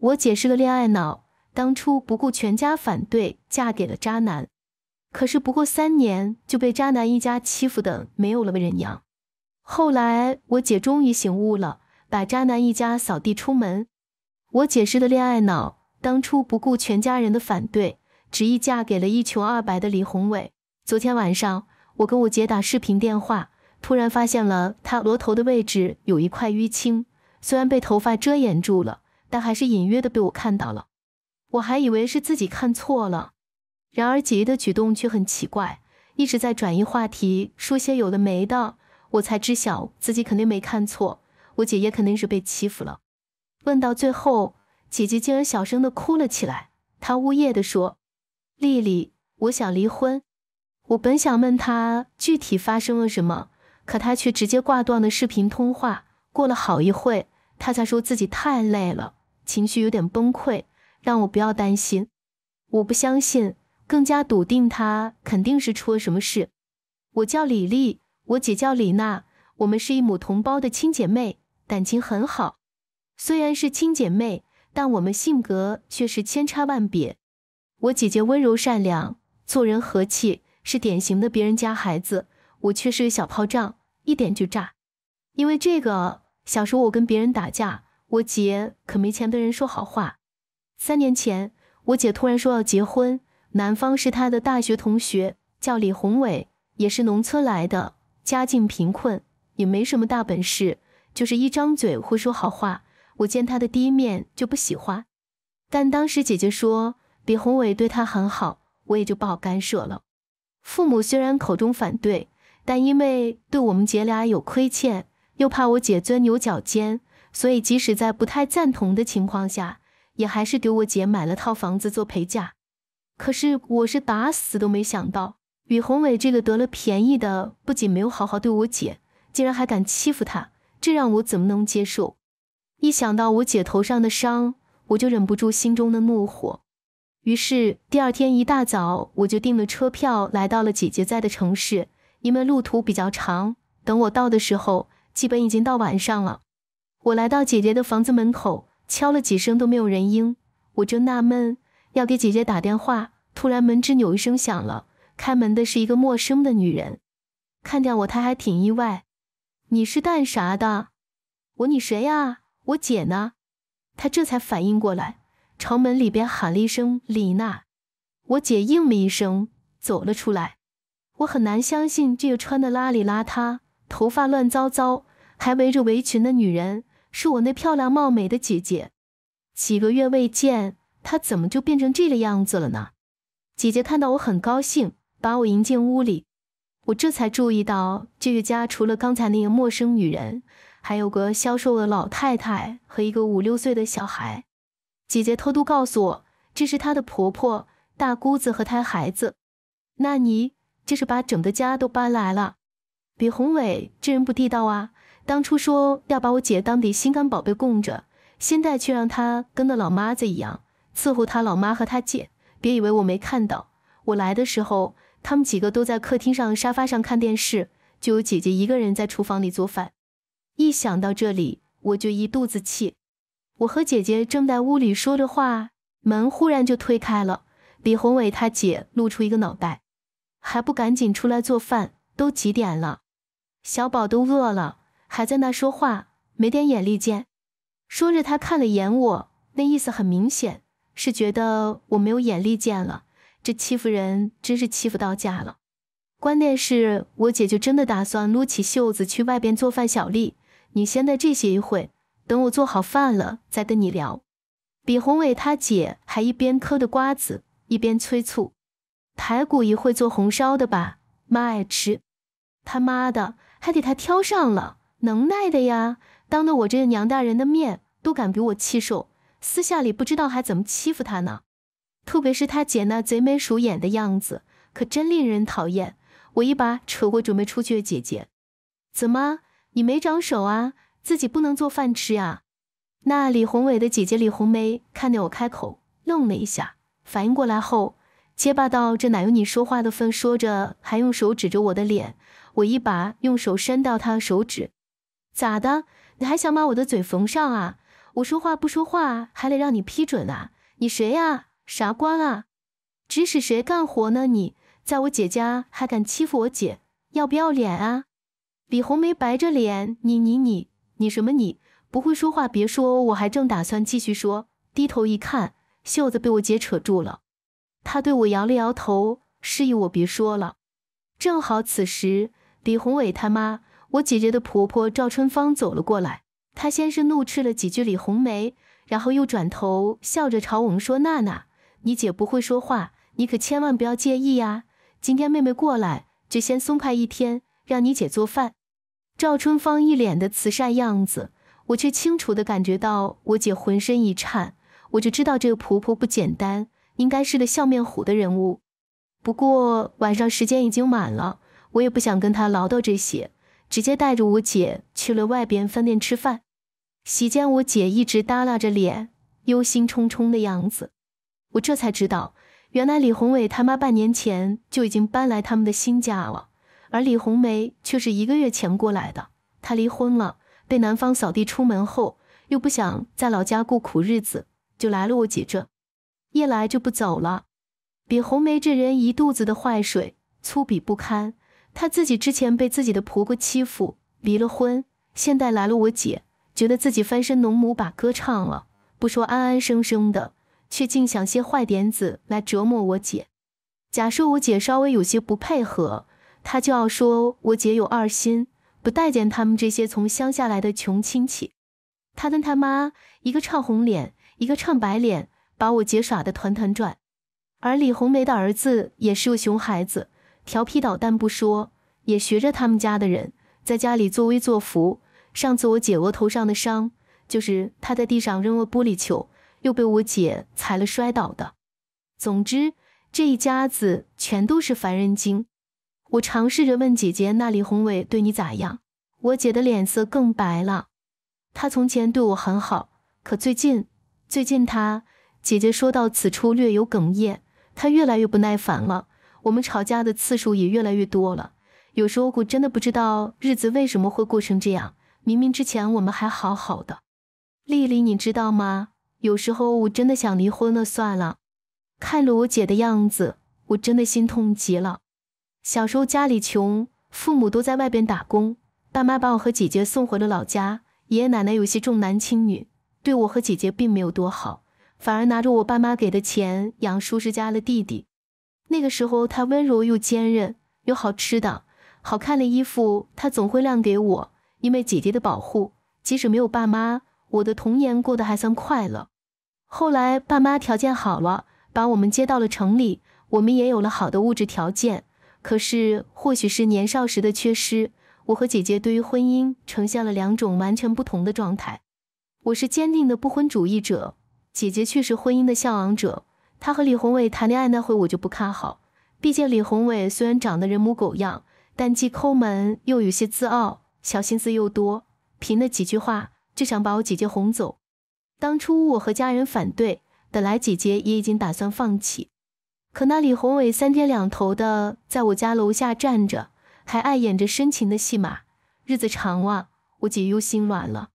我姐是个恋爱脑，当初不顾全家反对嫁给了渣男，可是不过三年就被渣男一家欺负的没有了人样。后来我姐终于醒悟了，把渣男一家扫地出门。我姐是个恋爱脑，当初不顾全家人的反对，执意嫁给了一穷二白的李宏伟。昨天晚上我跟我姐打视频电话，突然发现了她额头的位置有一块淤青，虽然被头发遮掩住了。但还是隐约的被我看到了，我还以为是自己看错了，然而姐姐的举动却很奇怪，一直在转移话题，说些有的没的，我才知晓自己肯定没看错，我姐也肯定是被欺负了。问到最后，姐姐竟然小声的哭了起来，她呜咽的说：“丽丽，我想离婚。”我本想问她具体发生了什么，可她却直接挂断了视频通话。过了好一会，她才说自己太累了。情绪有点崩溃，让我不要担心。我不相信，更加笃定他肯定是出了什么事。我叫李丽，我姐叫李娜，我们是一母同胞的亲姐妹，感情很好。虽然是亲姐妹，但我们性格却是千差万别。我姐姐温柔善良，做人和气，是典型的别人家孩子。我却是个小炮仗，一点就炸。因为这个，小时候我跟别人打架。我姐可没钱跟人说好话。三年前，我姐突然说要结婚，男方是她的大学同学，叫李宏伟，也是农村来的，家境贫困，也没什么大本事，就是一张嘴会说好话。我见他的第一面就不喜欢，但当时姐姐说李宏伟对她很好，我也就不好干涉了。父母虽然口中反对，但因为对我们姐俩有亏欠，又怕我姐钻牛角尖。所以，即使在不太赞同的情况下，也还是给我姐买了套房子做陪嫁。可是，我是打死都没想到，宇宏伟这个得了便宜的，不仅没有好好对我姐，竟然还敢欺负她，这让我怎么能接受？一想到我姐头上的伤，我就忍不住心中的怒火。于是，第二天一大早，我就订了车票，来到了姐姐在的城市。因为路途比较长，等我到的时候，基本已经到晚上了。我来到姐姐的房子门口，敲了几声都没有人应，我就纳闷要给姐姐打电话。突然门吱扭一声响了，开门的是一个陌生的女人，看见我她还挺意外：“你是干啥的？”我：“你谁呀？我姐呢？”她这才反应过来，朝门里边喊了一声：“李娜。”我姐应了一声，走了出来。我很难相信这个穿的邋里邋遢、头发乱糟糟、还围着围裙的女人。是我那漂亮貌美的姐姐，几个月未见，她怎么就变成这个样子了呢？姐姐看到我很高兴，把我迎进屋里。我这才注意到这个家除了刚才那个陌生女人，还有个消瘦的老太太和一个五六岁的小孩。姐姐偷偷告诉我，这是她的婆婆、大姑子和她孩子。那你这是把整个家都搬来了？李宏伟，这人不地道啊！当初说要把我姐当的心肝宝贝供着，现在却让她跟那老妈子一样伺候她老妈和她姐。别以为我没看到，我来的时候，他们几个都在客厅上沙发上看电视，就有姐姐一个人在厨房里做饭。一想到这里，我就一肚子气。我和姐姐正在屋里说着话，门忽然就推开了，李宏伟他姐露出一个脑袋，还不赶紧出来做饭？都几点了？小宝都饿了。还在那说话，没点眼力见。说着，他看了眼我，那意思很明显，是觉得我没有眼力见了。这欺负人真是欺负到家了。关键是，我姐就真的打算撸起袖子去外边做饭。小丽，你先在这歇一会，等我做好饭了再跟你聊。李宏伟他姐还一边嗑着瓜子，一边催促：“排骨一会做红烧的吧，妈爱吃。”他妈的，还给他挑上了。能耐的呀，当着我这娘大人的面都敢比我气受，私下里不知道还怎么欺负他呢。特别是他姐那贼眉鼠眼的样子，可真令人讨厌。我一把扯过准备出去的姐姐，怎么，你没长手啊？自己不能做饭吃啊？那李宏伟的姐姐李红梅看见我开口，愣了一下，反应过来后结巴道：“这哪有你说话的份？”说着还用手指着我的脸，我一把用手扇她的手指。咋的？你还想把我的嘴缝上啊？我说话不说话还得让你批准啊？你谁呀？啥官啊？指使谁干活呢？你在我姐家还敢欺负我姐？要不要脸啊？李红梅白着脸，你你你你什么你？不会说话别说，我还正打算继续说。低头一看，袖子被我姐扯住了，她对我摇了摇头，示意我别说了。正好此时，李宏伟他妈。我姐姐的婆婆赵春芳走了过来，她先是怒斥了几句李红梅，然后又转头笑着朝我们说：“娜娜，你姐不会说话，你可千万不要介意呀。今天妹妹过来，就先松开一天，让你姐做饭。”赵春芳一脸的慈善样子，我却清楚的感觉到我姐浑身一颤，我就知道这个婆婆不简单，应该是个笑面虎的人物。不过晚上时间已经满了，我也不想跟她唠叨这些。直接带着我姐去了外边饭店吃饭。席间，我姐一直耷拉着脸，忧心忡忡的样子。我这才知道，原来李宏伟他妈半年前就已经搬来他们的新家了，而李红梅却是一个月前过来的。她离婚了，被男方扫地出门后，又不想在老家过苦日子，就来了我姐这，一来就不走了。李红梅这人一肚子的坏水，粗鄙不堪。他自己之前被自己的婆婆欺负，离了婚，现在来了我姐，觉得自己翻身农奴把歌唱了，不说安安生生的，却竟想些坏点子来折磨我姐。假设我姐稍微有些不配合，他就要说我姐有二心，不待见他们这些从乡下来的穷亲戚。他跟他妈一个唱红脸，一个唱白脸，把我姐耍得团团转。而李红梅的儿子也是个熊孩子。调皮捣蛋不说，也学着他们家的人在家里作威作福。上次我姐额头上的伤，就是她在地上扔了玻璃球，又被我姐踩了摔倒的。总之，这一家子全都是烦人精。我尝试着问姐姐：“那李宏伟对你咋样？”我姐的脸色更白了。他从前对我很好，可最近……最近他……姐姐说到此处略有哽咽，她越来越不耐烦了。我们吵架的次数也越来越多了，有时候我真的不知道日子为什么会过成这样。明明之前我们还好好的，丽丽，你知道吗？有时候我真的想离婚了，算了。看着我姐的样子，我真的心痛极了。小时候家里穷，父母都在外边打工，爸妈把我和姐姐送回了老家。爷爷奶奶有些重男轻女，对我和姐姐并没有多好，反而拿着我爸妈给的钱养叔叔家的弟弟。那个时候，她温柔又坚韧，有好吃的、好看的衣服，她总会晾给我。因为姐姐的保护，即使没有爸妈，我的童年过得还算快乐。后来，爸妈条件好了，把我们接到了城里，我们也有了好的物质条件。可是，或许是年少时的缺失，我和姐姐对于婚姻呈现了两种完全不同的状态。我是坚定的不婚主义者，姐姐却是婚姻的向往者。他和李宏伟谈恋爱那回，我就不看好。毕竟李宏伟虽然长得人模狗样，但既抠门又有些自傲，小心思又多，凭那几句话就想把我姐姐哄走。当初我和家人反对，本来姐姐也已经打算放弃，可那李宏伟三天两头的在我家楼下站着，还爱演着深情的戏码，日子长了，我姐又心软了。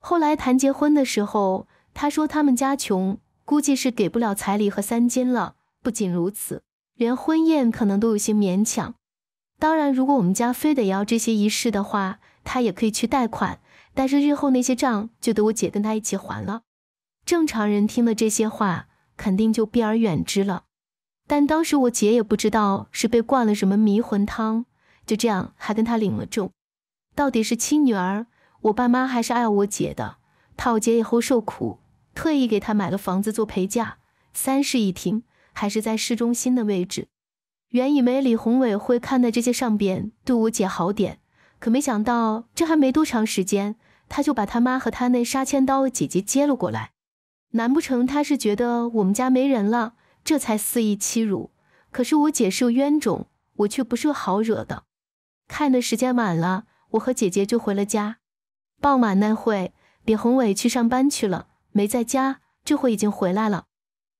后来谈结婚的时候，他说他们家穷。估计是给不了彩礼和三金了。不仅如此，连婚宴可能都有些勉强。当然，如果我们家非得要这些仪式的话，他也可以去贷款，但是日后那些账就得我姐跟他一起还了。正常人听了这些话，肯定就避而远之了。但当时我姐也不知道是被灌了什么迷魂汤，就这样还跟他领了证。到底是亲女儿，我爸妈还是爱我姐的，讨姐以后受苦。特意给他买了房子做陪嫁，三室一厅，还是在市中心的位置。原以为李宏伟会看在这些上边对我姐好点，可没想到这还没多长时间，他就把他妈和他那杀千刀的姐姐接了过来。难不成他是觉得我们家没人了，这才肆意欺辱？可是我姐是个冤种，我却不是好惹的。看的时间晚了，我和姐姐就回了家。傍晚那会，李宏伟去上班去了。没在家，这会已经回来了。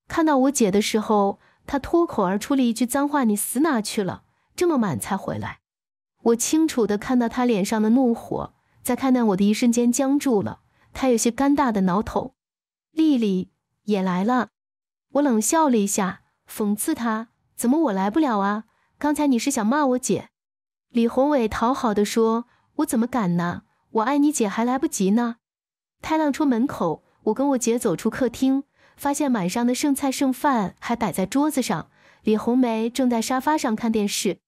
看到我姐的时候，她脱口而出了一句脏话：“你死哪去了？这么晚才回来！”我清楚的看到她脸上的怒火，在看到我的一瞬间僵住了。她有些尴尬的挠头。丽丽也来了，我冷笑了一下，讽刺她：“怎么我来不了啊？刚才你是想骂我姐？”李宏伟讨好的说：“我怎么敢呢？我爱你姐还来不及呢。”太浪出门口。我跟我姐走出客厅，发现满上的剩菜剩饭还摆在桌子上。李红梅正在沙发上看电视，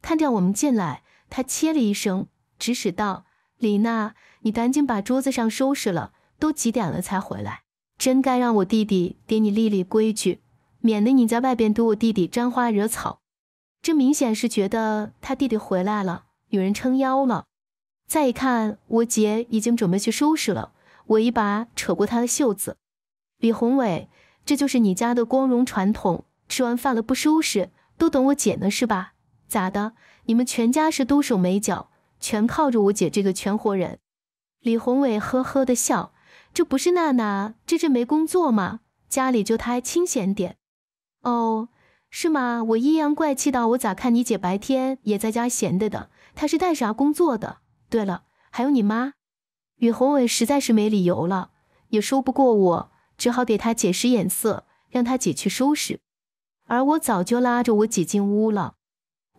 看见我们进来，她切了一声，指使道：“李娜，你赶紧把桌子上收拾了。都几点了才回来，真该让我弟弟给你立立规矩，免得你在外边对我弟弟沾花惹草。”这明显是觉得他弟弟回来了，有人撑腰了。再一看，我姐已经准备去收拾了。我一把扯过他的袖子，李宏伟，这就是你家的光荣传统，吃完饭了不收拾，都等我姐呢是吧？咋的？你们全家是都手没脚，全靠着我姐这个全活人？李宏伟呵呵的笑，这不是娜娜，这这没工作吗？家里就她清闲点。哦，是吗？我阴阳怪气道，我咋看你姐白天也在家闲着的？她是干啥工作的？对了，还有你妈。李宏伟实在是没理由了，也说不过我，只好给他解使眼色，让他姐去收拾。而我早就拉着我姐进屋了。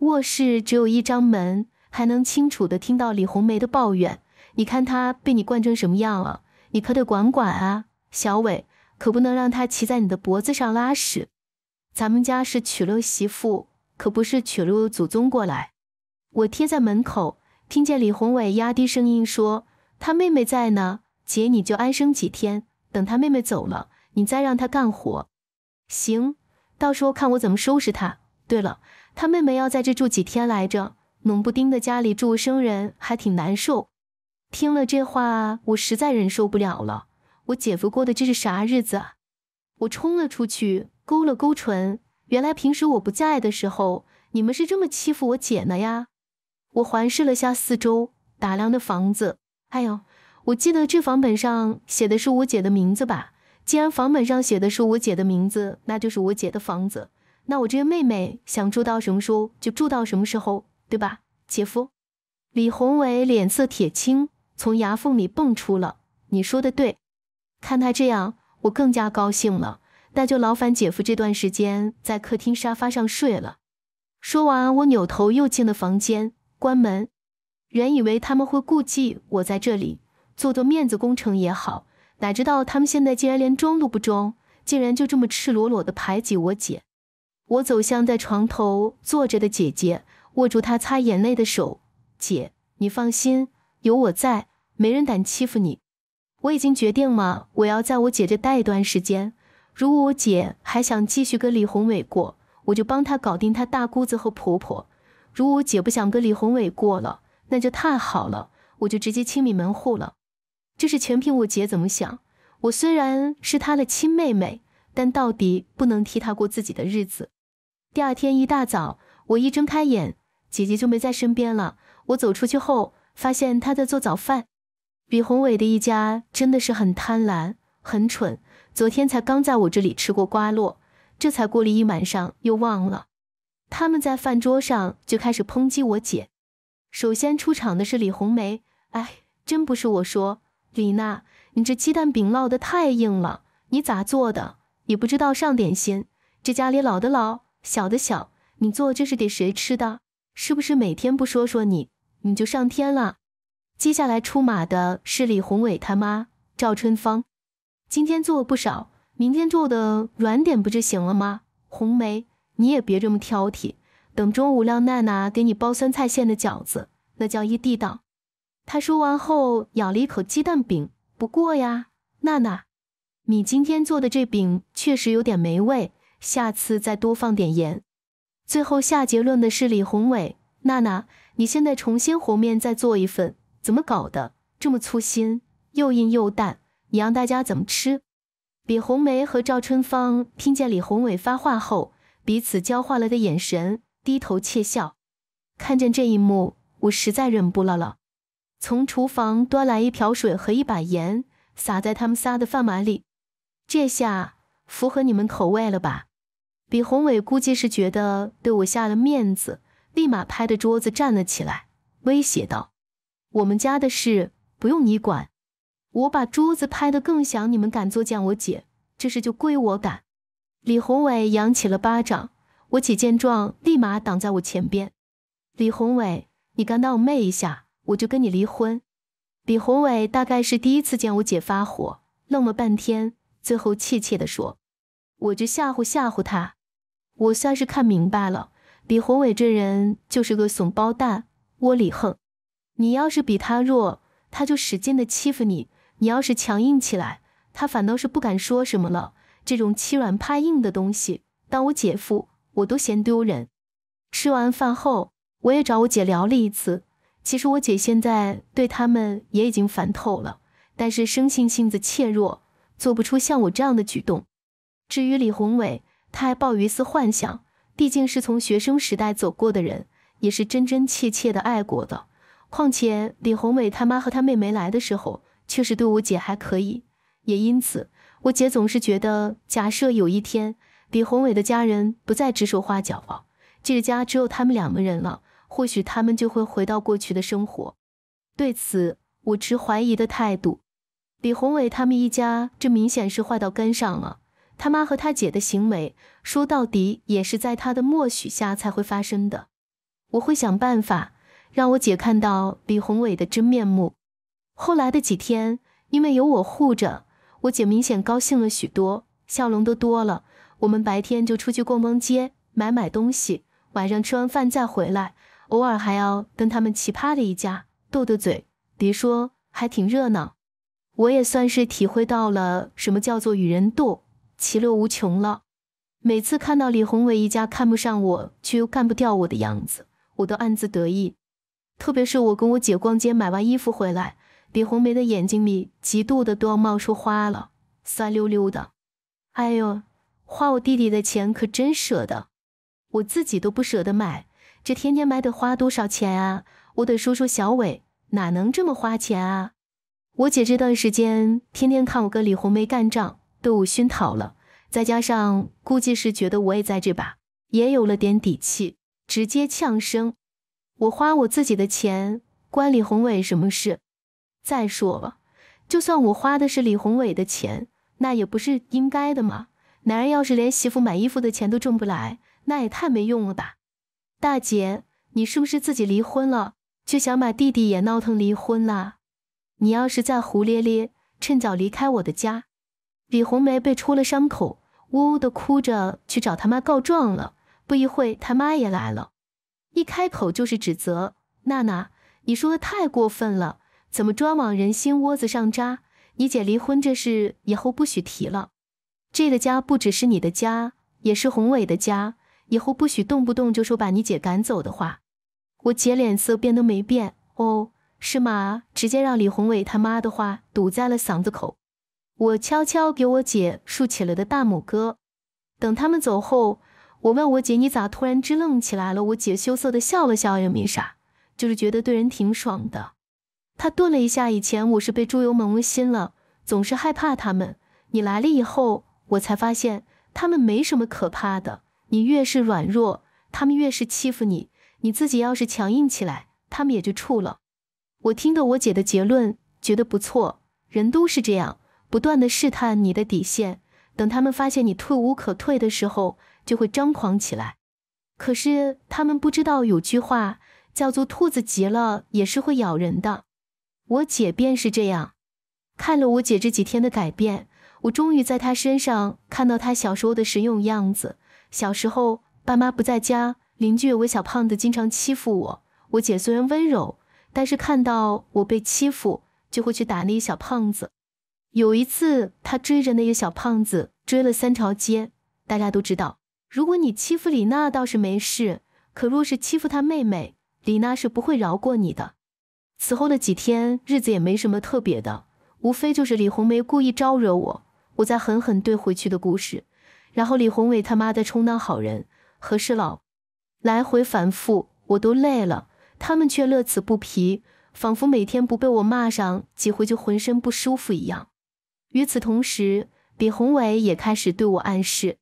卧室只有一张门，还能清楚的听到李红梅的抱怨：“你看他被你惯成什么样了，你可得管管啊，小伟，可不能让他骑在你的脖子上拉屎。咱们家是娶了媳妇，可不是娶了祖宗过来。”我贴在门口，听见李宏伟压低声音说。他妹妹在呢，姐你就安生几天，等他妹妹走了，你再让他干活。行，到时候看我怎么收拾他。对了，他妹妹要在这住几天来着，冷不丁的家里住生人，还挺难受。听了这话，我实在忍受不了了。我姐夫过的这是啥日子啊？我冲了出去，勾了勾唇。原来平时我不在的时候，你们是这么欺负我姐呢呀？我环视了下四周，打量着房子。还有，我记得这房本上写的是我姐的名字吧？既然房本上写的是我姐的名字，那就是我姐的房子，那我这个妹妹想住到什么时候就住到什么时候，对吧，姐夫？李宏伟脸色铁青，从牙缝里蹦出了：“你说的对。”看他这样，我更加高兴了。那就劳烦姐夫这段时间在客厅沙发上睡了。说完，我扭头又进了房间，关门。原以为他们会顾忌我在这里做做面子工程也好，哪知道他们现在竟然连装都不装，竟然就这么赤裸裸的排挤我姐。我走向在床头坐着的姐姐，握住她擦眼泪的手：“姐，你放心，有我在，没人敢欺负你。我已经决定了，我要在我姐这待一段时间。如果我姐还想继续跟李宏伟过，我就帮她搞定她大姑子和婆婆；如果我姐不想跟李宏伟过了，那就太好了，我就直接清理门户了。这是全凭我姐怎么想。我虽然是她的亲妹妹，但到底不能替她过自己的日子。第二天一大早，我一睁开眼，姐姐就没在身边了。我走出去后，发现她在做早饭。李宏伟的一家真的是很贪婪、很蠢。昨天才刚在我这里吃过瓜落，这才过了一晚上又忘了。他们在饭桌上就开始抨击我姐。首先出场的是李红梅，哎，真不是我说，李娜，你这鸡蛋饼烙的太硬了，你咋做的？也不知道上点心。这家里老的老，小的小，你做这是给谁吃的？是不是每天不说说你，你就上天了？接下来出马的是李宏伟他妈赵春芳，今天做不少，明天做的软点不就行了吗？红梅，你也别这么挑剔。等中午让娜娜给你包酸菜馅的饺子，那叫一地道。他说完后咬了一口鸡蛋饼，不过呀，娜娜，你今天做的这饼确实有点没味，下次再多放点盐。最后下结论的是李宏伟，娜娜，你现在重新和面再做一份，怎么搞的这么粗心，又硬又淡，你让大家怎么吃？李红梅和赵春芳听见李宏伟发话后，彼此交换了的眼神。低头窃笑，看见这一幕，我实在忍不了了。从厨房端来一瓢水和一把盐，撒在他们仨的饭碗里。这下符合你们口味了吧？李宏伟估计是觉得对我下了面子，立马拍着桌子站了起来，威胁道：“我们家的事不用你管！我把桌子拍得更响，你们敢作践我姐，这事就归我干！”李宏伟扬起了巴掌。我姐见状，立马挡在我前边。李宏伟，你敢打我妹一下，我就跟你离婚。李宏伟大概是第一次见我姐发火，愣了半天，最后怯怯地说：“我就吓唬吓唬他。”我算是看明白了，李宏伟这人就是个怂包蛋，窝里横。你要是比他弱，他就使劲的欺负你；你要是强硬起来，他反倒是不敢说什么了。这种欺软怕硬的东西，当我姐夫。我都嫌丢人。吃完饭后，我也找我姐聊了一次。其实我姐现在对他们也已经烦透了，但是生性性子怯弱，做不出像我这样的举动。至于李宏伟，他还抱一丝幻想，毕竟是从学生时代走过的人，也是真真切切的爱过的。况且李宏伟他妈和他妹妹来的时候，确实对我姐还可以，也因此我姐总是觉得，假设有一天。李宏伟的家人不再指手画脚了，这个家只有他们两个人了，或许他们就会回到过去的生活。对此，我持怀疑的态度。李宏伟他们一家，这明显是坏到根上了。他妈和他姐的行为，说到底也是在他的默许下才会发生的。我会想办法让我姐看到李宏伟的真面目。后来的几天，因为有我护着，我姐明显高兴了许多，笑容都多了。我们白天就出去逛逛街，买买东西，晚上吃完饭再回来，偶尔还要跟他们奇葩的一家斗斗嘴，别说还挺热闹。我也算是体会到了什么叫做与人斗，其乐无穷了。每次看到李红梅一家看不上我，却又干不掉我的样子，我都暗自得意。特别是我跟我姐逛街买完衣服回来，李红梅的眼睛里嫉妒的都要冒出花了，酸溜溜的。哎呦！花我弟弟的钱可真舍得，我自己都不舍得买，这天天买得花多少钱啊？我得说说小伟哪能这么花钱啊？我姐这段时间天天看我跟李红梅干仗，对我熏陶了，再加上估计是觉得我也在这吧，也有了点底气，直接呛声：我花我自己的钱，关李宏伟什么事？再说了，就算我花的是李宏伟的钱，那也不是应该的吗？男人要是连媳妇买衣服的钱都挣不来，那也太没用了吧！大姐，你是不是自己离婚了，就想把弟弟也闹腾离婚啦？你要是再胡咧咧，趁早离开我的家！李红梅被戳了伤口，呜呜的哭着去找他妈告状了。不一会，他妈也来了，一开口就是指责娜娜：“你说的太过分了，怎么专往人心窝子上扎？你姐离婚这事以后不许提了。”这个家不只是你的家，也是宏伟的家。以后不许动不动就说把你姐赶走的话。我姐脸色变都没变，哦，是吗？直接让李宏伟他妈的话堵在了嗓子口。我悄悄给我姐竖起了的大拇哥。等他们走后，我问我姐你咋突然支棱起来了？我姐羞涩的笑了笑，也没啥，就是觉得对人挺爽的。她顿了一下，以前我是被猪油蒙了心了，总是害怕他们。你来了以后。我才发现，他们没什么可怕的。你越是软弱，他们越是欺负你。你自己要是强硬起来，他们也就怵了。我听得我姐的结论，觉得不错。人都是这样，不断的试探你的底线。等他们发现你退无可退的时候，就会张狂起来。可是他们不知道，有句话叫做“兔子急了也是会咬人的”。我姐便是这样。看了我姐这几天的改变。我终于在他身上看到他小时候的神勇样子。小时候，爸妈不在家，邻居有个小胖子经常欺负我。我姐虽然温柔，但是看到我被欺负，就会去打那个小胖子。有一次，他追着那个小胖子追了三条街。大家都知道，如果你欺负李娜倒是没事，可若是欺负她妹妹李娜是不会饶过你的。此后的几天日子也没什么特别的，无非就是李红梅故意招惹我。我再狠狠怼回去的故事，然后李宏伟他妈的充当好人和事佬，来回反复，我都累了，他们却乐此不疲，仿佛每天不被我骂上几回就浑身不舒服一样。与此同时，李宏伟也开始对我暗示：“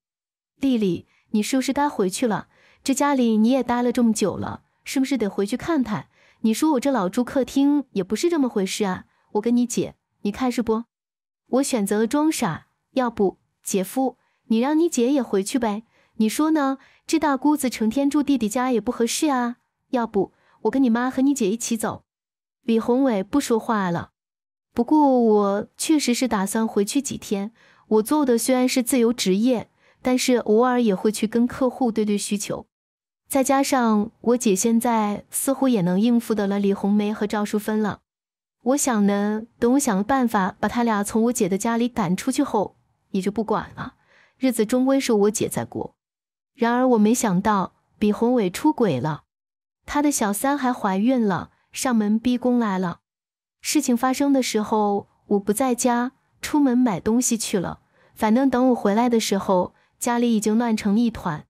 丽丽，你是不是该回去了？这家里你也待了这么久了，是不是得回去看看？你说我这老住客厅也不是这么回事啊！我跟你姐，你看是不？”我选择了装傻。要不，姐夫，你让你姐也回去呗？你说呢？这大姑子成天住弟弟家也不合适啊。要不，我跟你妈和你姐一起走。李宏伟不说话了。不过我确实是打算回去几天。我做的虽然是自由职业，但是偶尔也会去跟客户对对需求。再加上我姐现在似乎也能应付得了李红梅和赵淑芬了。我想呢，等我想了办法，把他俩从我姐的家里赶出去后，也就不管了。日子终归是我姐在过。然而我没想到，李宏伟出轨了，他的小三还怀孕了，上门逼宫来了。事情发生的时候，我不在家，出门买东西去了。反正等我回来的时候，家里已经乱成一团。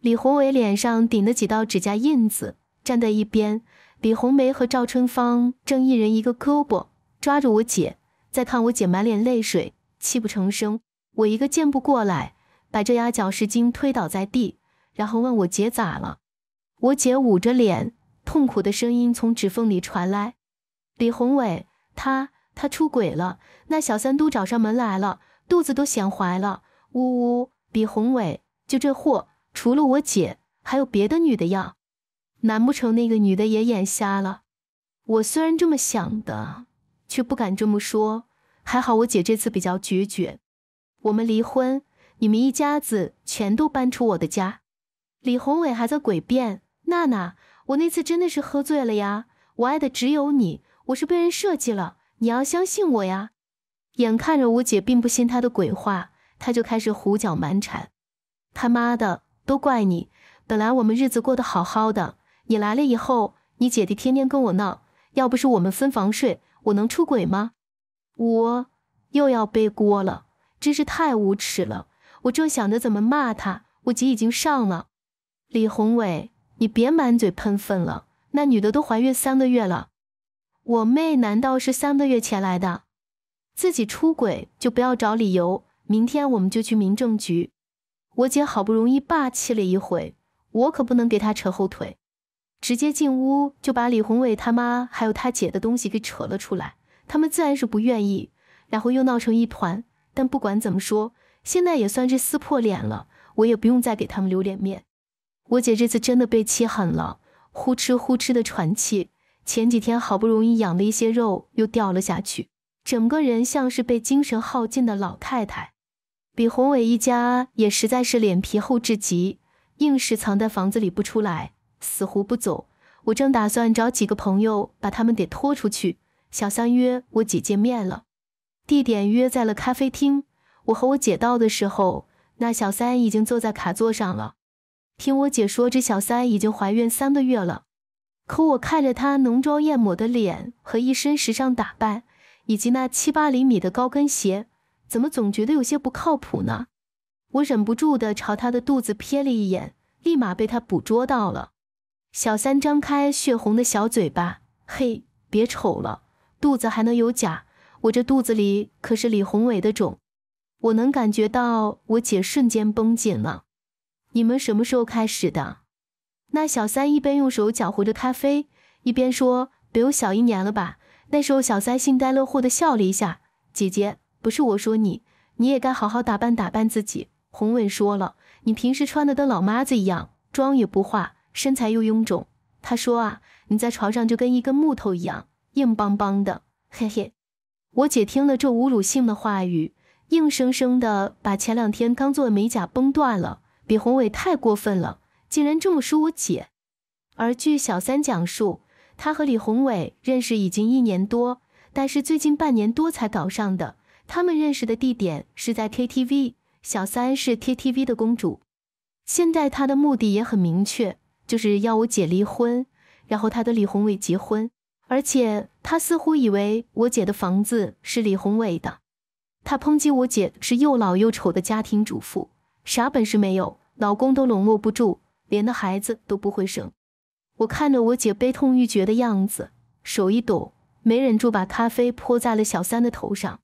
李宏伟脸上顶了几道指甲印子，站在一边。李红梅和赵春芳正一人一个胳膊抓着我姐，再看我姐满脸泪水，泣不成声。我一个箭步过来，把这丫脚石精推倒在地，然后问我姐咋了。我姐捂着脸，痛苦的声音从指缝里传来：“李宏伟，他他出轨了，那小三都找上门来了，肚子都显怀了，呜呜！李宏伟，就这货，除了我姐，还有别的女的要。”难不成那个女的也眼瞎了？我虽然这么想的，却不敢这么说。还好我姐这次比较决绝，我们离婚，你们一家子全都搬出我的家。李宏伟还在诡辩，娜娜，我那次真的是喝醉了呀，我爱的只有你，我是被人设计了，你要相信我呀。眼看着我姐并不信他的鬼话，他就开始胡搅蛮缠。他妈的，都怪你！本来我们日子过得好好的。你来了以后，你姐弟天天跟我闹，要不是我们分房睡，我能出轨吗？我又要背锅了，真是太无耻了！我正想着怎么骂他，我姐已经上了。李宏伟，你别满嘴喷粪了，那女的都怀孕三个月了，我妹难道是三个月前来的？自己出轨就不要找理由，明天我们就去民政局。我姐好不容易霸气了一回，我可不能给她扯后腿。直接进屋就把李宏伟他妈还有他姐的东西给扯了出来，他们自然是不愿意，然后又闹成一团。但不管怎么说，现在也算是撕破脸了，我也不用再给他们留脸面。我姐这次真的被气狠了，呼哧呼哧的喘气，前几天好不容易养了一些肉，又掉了下去，整个人像是被精神耗尽的老太太。李宏伟一家也实在是脸皮厚至极，硬是藏在房子里不出来。死活不走，我正打算找几个朋友把他们给拖出去。小三约我姐见面了，地点约在了咖啡厅。我和我姐到的时候，那小三已经坐在卡座上了。听我姐说，这小三已经怀孕三个月了。可我看着她浓妆艳抹的脸和一身时尚打扮，以及那七八厘米的高跟鞋，怎么总觉得有些不靠谱呢？我忍不住的朝她的肚子瞥了一眼，立马被她捕捉到了。小三张开血红的小嘴巴，嘿，别瞅了，肚子还能有假？我这肚子里可是李宏伟的种，我能感觉到我姐瞬间绷紧了。你们什么时候开始的？那小三一边用手搅和着咖啡，一边说：“比我小一年了吧？”那时候，小三幸灾乐祸的笑了一下。姐姐，不是我说你，你也该好好打扮打扮自己。宏伟说了，你平时穿的跟老妈子一样，妆也不化。身材又臃肿，他说啊，你在床上就跟一根木头一样，硬邦邦的，嘿嘿。我姐听了这侮辱性的话语，硬生生的把前两天刚做的美甲崩断了。李宏伟太过分了，竟然这么说我姐。而据小三讲述，他和李宏伟认识已经一年多，但是最近半年多才搞上的。他们认识的地点是在 KTV，小三是 KTV 的公主。现在他的目的也很明确。就是要我姐离婚，然后她的李宏伟结婚，而且她似乎以为我姐的房子是李宏伟的。她抨击我姐是又老又丑的家庭主妇，啥本事没有，老公都笼络不住，连那孩子都不会生。我看着我姐悲痛欲绝的样子，手一抖，没忍住把咖啡泼在了小三的头上。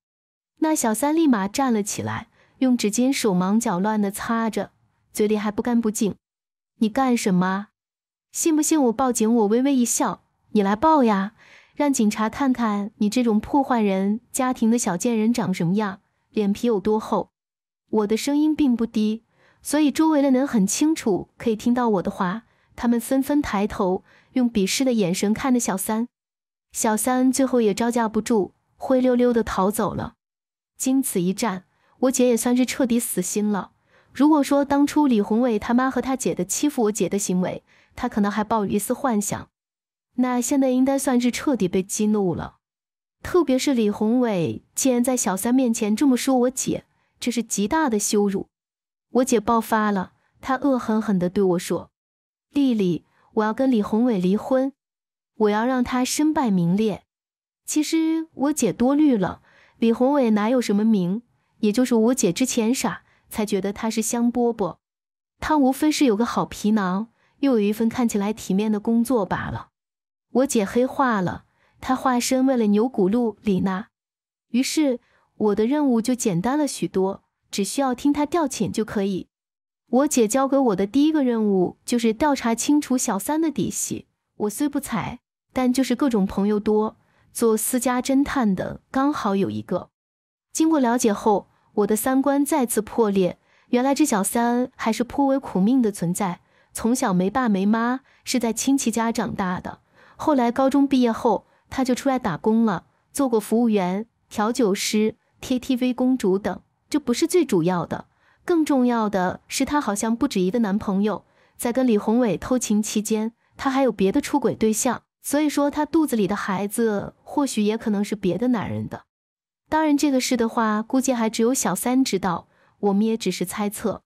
那小三立马站了起来，用纸巾手忙脚乱地擦着，嘴里还不干不净。你干什么？信不信我报警？我微微一笑：“你来报呀，让警察看看你这种破坏人家庭的小贱人长什么样，脸皮有多厚。”我的声音并不低，所以周围的人很清楚，可以听到我的话。他们纷纷抬头，用鄙视的眼神看着小三。小三最后也招架不住，灰溜溜的逃走了。经此一战，我姐也算是彻底死心了。如果说当初李宏伟他妈和他姐的欺负我姐的行为，他可能还抱有一丝幻想，那现在应该算是彻底被激怒了。特别是李宏伟竟然在小三面前这么说我姐，这是极大的羞辱。我姐爆发了，她恶狠狠地对我说：“丽丽，我要跟李宏伟离婚，我要让他身败名裂。”其实我姐多虑了，李宏伟哪有什么名？也就是我姐之前傻。才觉得他是香饽饽，他无非是有个好皮囊，又有一份看起来体面的工作罢了。我姐黑化了，她化身为了牛骨露李娜，于是我的任务就简单了许多，只需要听她调遣就可以。我姐交给我的第一个任务就是调查清楚小三的底细。我虽不才，但就是各种朋友多，做私家侦探的刚好有一个。经过了解后。我的三观再次破裂。原来这小三还是颇为苦命的存在，从小没爸没妈，是在亲戚家长大的。后来高中毕业后，他就出来打工了，做过服务员、调酒师、KTV 公主等。这不是最主要的，更重要的是，他好像不止一个男朋友。在跟李宏伟偷情期间，他还有别的出轨对象，所以说他肚子里的孩子，或许也可能是别的男人的。当然，这个事的话，估计还只有小三知道，我们也只是猜测。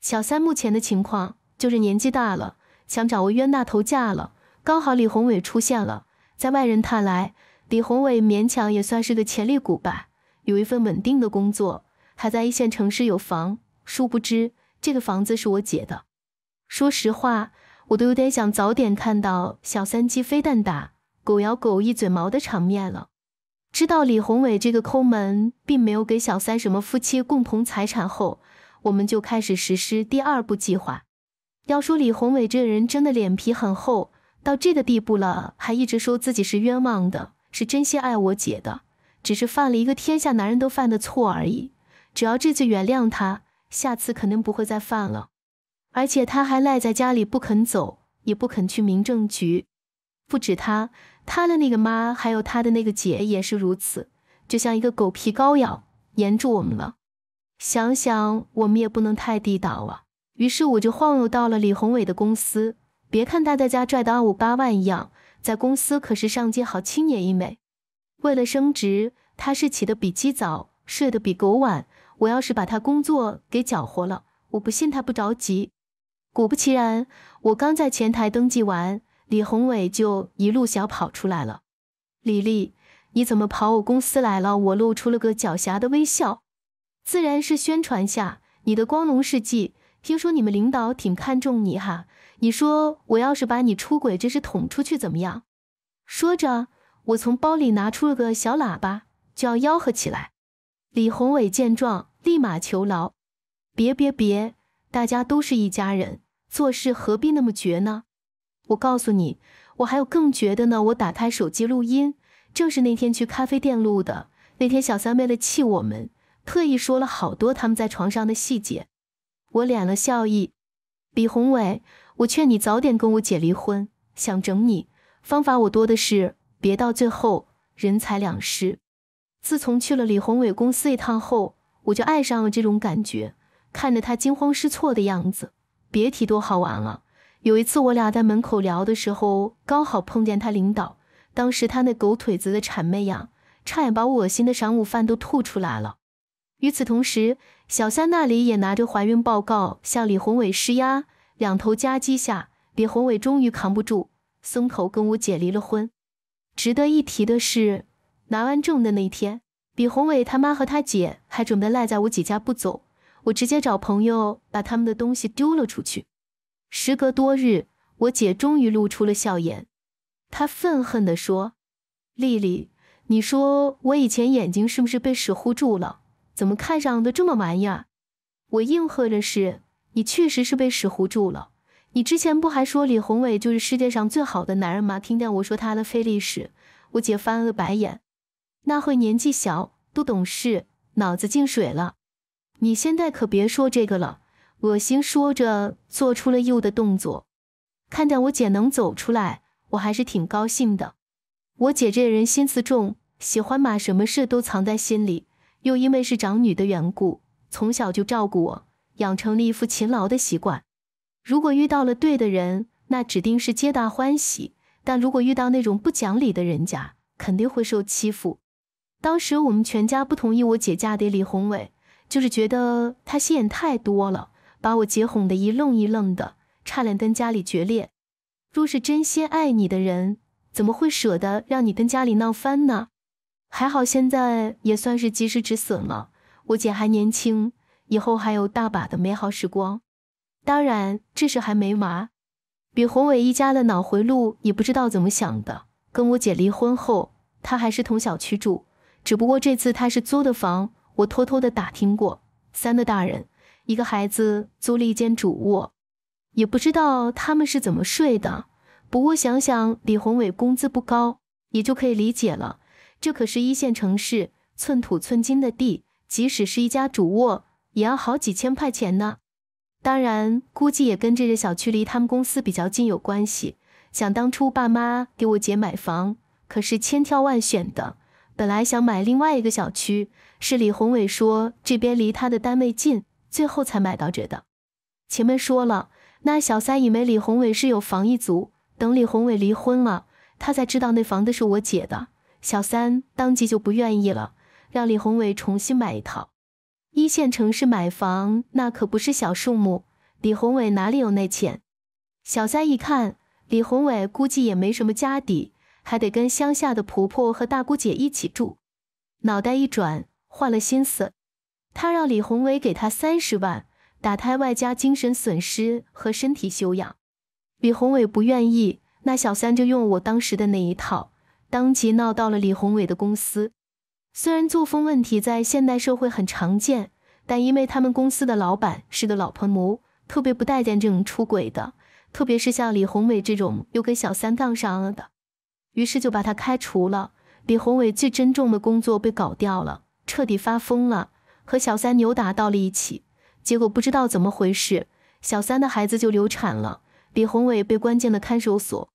小三目前的情况就是年纪大了，想找个冤大头嫁了。刚好李宏伟出现了，在外人看来，李宏伟勉强也算是个潜力股吧，有一份稳定的工作，还在一线城市有房。殊不知，这个房子是我姐的。说实话，我都有点想早点看到小三鸡飞蛋打、狗咬狗一嘴毛的场面了。知道李宏伟这个抠门，并没有给小三什么夫妻共同财产后，我们就开始实施第二步计划。要说李宏伟这人真的脸皮很厚，到这个地步了还一直说自己是冤枉的，是真心爱我姐的，只是犯了一个天下男人都犯的错而已。只要这次原谅他，下次肯定不会再犯了。而且他还赖在家里不肯走，也不肯去民政局。不止他。他的那个妈，还有他的那个姐也是如此，就像一个狗皮膏药粘住我们了。想想我们也不能太地道啊。于是我就晃悠到了李宏伟的公司。别看他在家拽的二五八万一样，在公司可是上街好青年一枚。为了升职，他是起得比鸡早，睡得比狗晚。我要是把他工作给搅和了，我不信他不着急。果不其然，我刚在前台登记完。李宏伟就一路小跑出来了。李丽，你怎么跑我公司来了？我露出了个狡黠的微笑，自然是宣传下你的光荣事迹。听说你们领导挺看重你哈。你说我要是把你出轨这事捅出去，怎么样？说着，我从包里拿出了个小喇叭，就要吆喝起来。李宏伟见状，立马求饶：“别别别，大家都是一家人，做事何必那么绝呢？”我告诉你，我还有更绝的呢。我打开手机录音，正是那天去咖啡店录的。那天小三为了气我们，特意说了好多他们在床上的细节。我敛了笑意，李宏伟，我劝你早点跟我姐离婚，想整你方法我多的是，别到最后人财两失。自从去了李宏伟公司一趟后，我就爱上了这种感觉，看着他惊慌失措的样子，别提多好玩了。有一次，我俩在门口聊的时候，刚好碰见他领导。当时他那狗腿子的谄媚样，差点把我恶心的晌午饭都吐出来了。与此同时，小三那里也拿着怀孕报告向李宏伟施压，两头夹击下，李宏伟终于扛不住，松口跟我姐离了婚。值得一提的是，拿完证的那天，李宏伟他妈和他姐还准备赖在我姐家不走，我直接找朋友把他们的东西丢了出去。时隔多日，我姐终于露出了笑颜。她愤恨地说：“丽丽，你说我以前眼睛是不是被屎糊住了？怎么看上的这么玩意儿？”我应和着：“是你确实是被屎糊住了。你之前不还说李宏伟就是世界上最好的男人吗？听见我说他的非历史，我姐翻了个白眼。那会年纪小，不懂事，脑子进水了。你现在可别说这个了。”恶心，说着做出了又的动作。看见我姐能走出来，我还是挺高兴的。我姐这人心思重，喜欢把什么事都藏在心里。又因为是长女的缘故，从小就照顾我，养成了一副勤劳的习惯。如果遇到了对的人，那指定是皆大欢喜；但如果遇到那种不讲理的人家，肯定会受欺负。当时我们全家不同意我姐嫁给李宏伟，就是觉得他心眼太多了。把我姐哄得一愣一愣的，差点跟家里决裂。若是真心爱你的人，怎么会舍得让你跟家里闹翻呢？还好现在也算是及时止损了。我姐还年轻，以后还有大把的美好时光。当然，这事还没完。比宏伟一家的脑回路也不知道怎么想的，跟我姐离婚后，他还是同小区住，只不过这次他是租的房。我偷偷的打听过，三的大人。一个孩子租了一间主卧，也不知道他们是怎么睡的。不过想想李宏伟工资不高，也就可以理解了。这可是一线城市，寸土寸金的地，即使是一家主卧，也要好几千块钱呢。当然，估计也跟这个小区离他们公司比较近有关系。想当初爸妈给我姐买房，可是千挑万选的，本来想买另外一个小区，是李宏伟说这边离他的单位近。最后才买到这的。前面说了，那小三以为李宏伟是有房一族，等李宏伟离婚了，他才知道那房子是我姐的。小三当即就不愿意了，让李宏伟重新买一套。一线城市买房那可不是小数目，李宏伟哪里有那钱？小三一看李宏伟估计也没什么家底，还得跟乡下的婆婆和大姑姐一起住，脑袋一转，换了心思。他让李宏伟给他三十万打胎，外加精神损失和身体修养。李宏伟不愿意，那小三就用我当时的那一套，当即闹到了李宏伟的公司。虽然作风问题在现代社会很常见，但因为他们公司的老板是个老婆奴，特别不待见这种出轨的，特别是像李宏伟这种又跟小三杠上了的，于是就把他开除了。李宏伟最珍重的工作被搞掉了，彻底发疯了。和小三扭打到了一起，结果不知道怎么回事，小三的孩子就流产了。李宏伟被关进了看守所。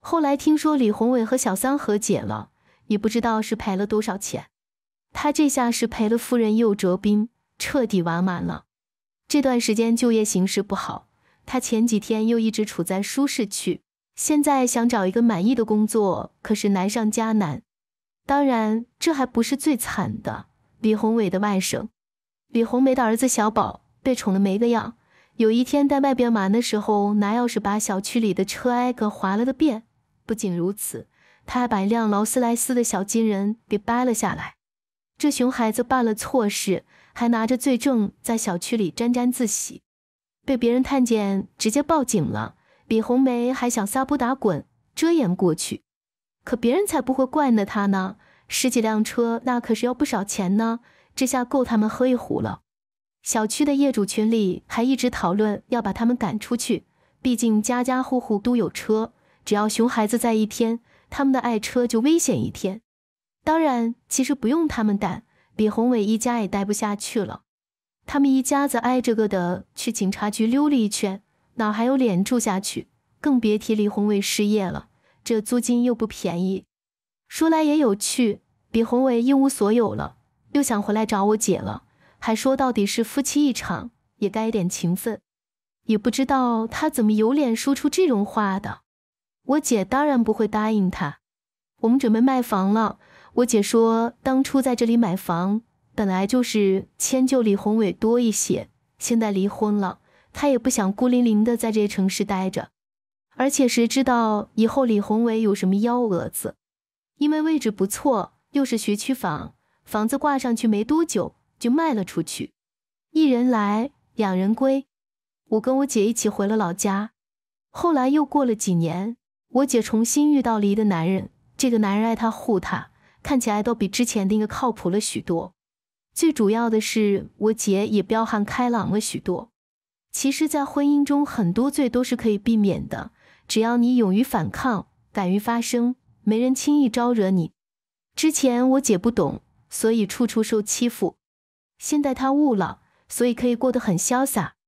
后来听说李宏伟和小三和解了，也不知道是赔了多少钱。他这下是赔了夫人又折兵，彻底完满了。这段时间就业形势不好，他前几天又一直处在舒适区，现在想找一个满意的工作可是难上加难。当然，这还不是最惨的。李宏伟的外甥，李红梅的儿子小宝被宠得没个样。有一天在外边玩的时候，拿钥匙把小区里的车挨个划了个遍。不仅如此，他还把一辆劳斯莱斯的小金人给掰了下来。这熊孩子办了错事，还拿着罪证在小区里沾沾自喜，被别人看见直接报警了。李红梅还想撒泼打滚遮掩过去，可别人才不会惯着他呢。十几辆车，那可是要不少钱呢。这下够他们喝一壶了。小区的业主群里还一直讨论要把他们赶出去，毕竟家家户户都有车，只要熊孩子在一天，他们的爱车就危险一天。当然，其实不用他们赶，李宏伟一家也待不下去了。他们一家子挨着个的，去警察局溜了一圈，哪还有脸住下去？更别提李宏伟失业了，这租金又不便宜。说来也有趣，李宏伟一无所有了，又想回来找我姐了，还说到底是夫妻一场，也该点情分。也不知道他怎么有脸说出这种话的。我姐当然不会答应他。我们准备卖房了。我姐说，当初在这里买房本来就是迁就李宏伟多一些，现在离婚了，她也不想孤零零的在这城市待着，而且谁知道以后李宏伟有什么幺蛾子。因为位置不错，又是学区房，房子挂上去没多久就卖了出去，一人来，两人归。我跟我姐一起回了老家。后来又过了几年，我姐重新遇到了一个男人，这个男人爱她护她，看起来都比之前那个靠谱了许多。最主要的是，我姐也彪悍开朗了许多。其实，在婚姻中，很多罪都是可以避免的，只要你勇于反抗，敢于发声。没人轻易招惹你。之前我姐不懂，所以处处受欺负。现在她悟了，所以可以过得很潇洒。